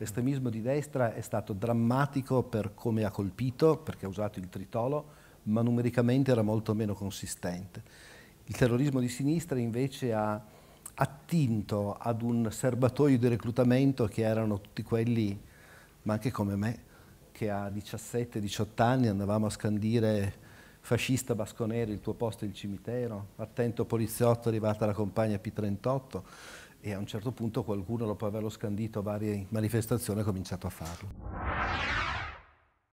L'estremismo di destra è stato drammatico per come ha colpito, perché ha usato il tritolo, ma numericamente era molto meno consistente. Il terrorismo di sinistra invece ha attinto ad un serbatoio di reclutamento che erano tutti quelli, ma anche come me, che a 17-18 anni andavamo a scandire fascista basco basconero, il tuo posto è il cimitero, attento poliziotto arrivata la compagna P38, e a un certo punto qualcuno dopo averlo scandito a varie manifestazioni ha cominciato a farlo.